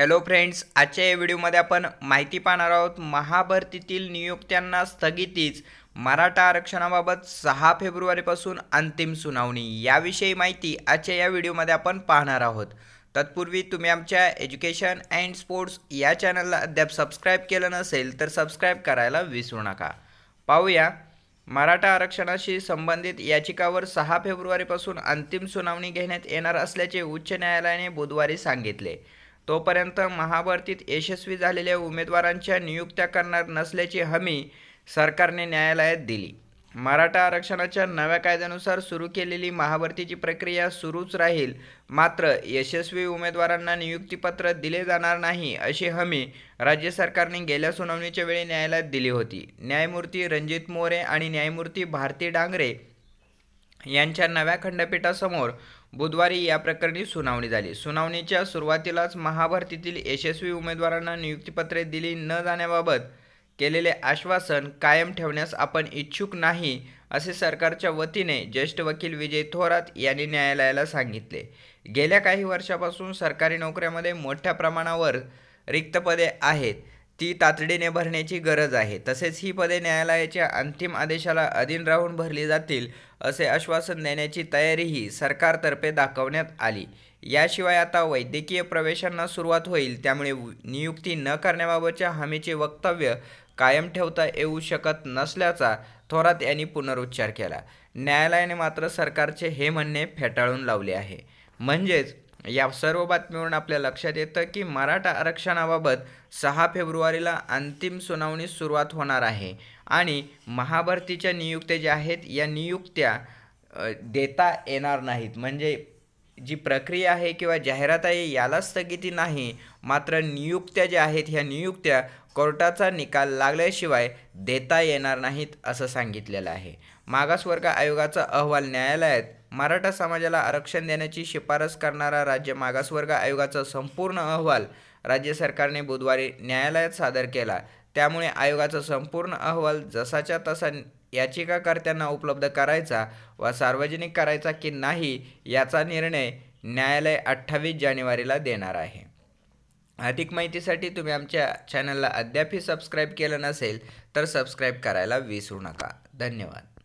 hello friends आजच्या या व्हिडिओमध्ये आपण माहिती पाहणार आहोत महाभरतीतील नियुक्त्यांना स्थगितीच मराठा आरक्षणाबाबत सहा फेब्रुवारीपासून अंतिम सुनावणी याविषयी माहिती आजच्या या व्हिडिओमध्ये आपण पाहणार आहोत तत्पूर्वी तुम्ही आमच्या एज्युकेशन अँड स्पोर्ट्स या चॅनलला अद्याप सबस्क्राईब केलं नसेल तर सबस्क्राईब करायला विसरू नका पाहूया मराठा आरक्षणाशी संबंधित याचिकावर सहा फेब्रुवारीपासून अंतिम सुनावणी घेण्यात येणार असल्याचे उच्च न्यायालयाने बुधवारी सांगितले तोपर्यंत महाभरतीत यशस्वी झालेल्या उमेदवारांच्या नियुक्त्या करणार नसल्याची हमी सरकारने न्यायालयात दिली मराठा आरक्षणाच्या नव्या कायद्यानुसार सुरू केलेली महाभरतीची प्रक्रिया सुरूच राहील मात्र यशस्वी उमेदवारांना नियुक्तीपत्र दिले जाणार नाही अशी हमी राज्य सरकारने गेल्या सुनावणीच्या वेळी न्यायालयात दिली होती न्यायमूर्ती रणजित मोरे आणि न्यायमूर्ती भारती डांगरे यांच्या नव्या खंडपीठासमोर बुधवारी या प्रकरणी सुनावणी झाली सुनावणीच्या सुरुवातीलाच महाभारतीतील यशस्वी उमेदवारांना नियुक्तीपत्रे दिली न जाण्याबाबत केलेले आश्वासन कायम ठेवण्यास आपण इच्छुक नाही असे सरकारच्या वतीने ज्येष्ठ वकील विजय थोरात यांनी न्यायालयाला सांगितले गेल्या काही वर्षापासून सरकारी नोकऱ्यामध्ये मोठ्या प्रमाणावर रिक्त पदे आहेत ती तातडीने भरण्याची गरज आहे तसेच ही पदे न्यायालयाच्या अंतिम आदेशाला अधीन राहून भरली जातील असे आश्वासन देण्याची तयारीही सरकारतर्फे दाखवण्यात आली याशिवाय आता वैद्यकीय प्रवेशांना सुरुवात होईल त्यामुळे नियुक्ती न करण्याबाबतच्या हमीचे वक्तव्य कायम ठेवता येऊ शकत नसल्याचा थोरात यांनी पुनरुच्चार केला न्यायालयाने मात्र सरकारचे हे म्हणणे फेटाळून लावले आहे म्हणजेच या सर्व बातमीवरून आपल्या लक्षात येतं की मराठा आरक्षणाबाबत सहा फेब्रुवारीला अंतिम सुनावणी सुरुवात होणार आहे आणि महाभरतीच्या नियुक्त्या ज्या आहेत या नियुक्त्या देता येणार नाहीत म्हणजे जी प्रक्रिया आहे किंवा जाहिरात आहे याला स्थगिती नाही मात्र नियुक्त्या ज्या आहेत ह्या नियुक्त्या कोर्टाचा निकाल लागल्याशिवाय देता येणार नाहीत असं सांगितलेलं आहे मागासवर्ग आयोगाचा अहवाल न्यायालयात मराठा समाजाला आरक्षण देण्याची शिफारस करणारा राज्य मागासवर्ग आयोगाचा संपूर्ण अहवाल राज्य सरकारने बुधवारी न्यायालयात सादर केला त्यामुळे आयोगाचा संपूर्ण अहवाल जसाच्या तसा याचिकाकर्त्यांना उपलब्ध करायचा व सार्वजनिक करायचा की नाही याचा निर्णय न्यायालय अठ्ठावीस जानेवारीला देणार आहे अधिक माहितीसाठी तुम्ही आमच्या चॅनलला अद्यापही सबस्क्राईब केलं नसेल तर सबस्क्राईब करायला विसरू नका धन्यवाद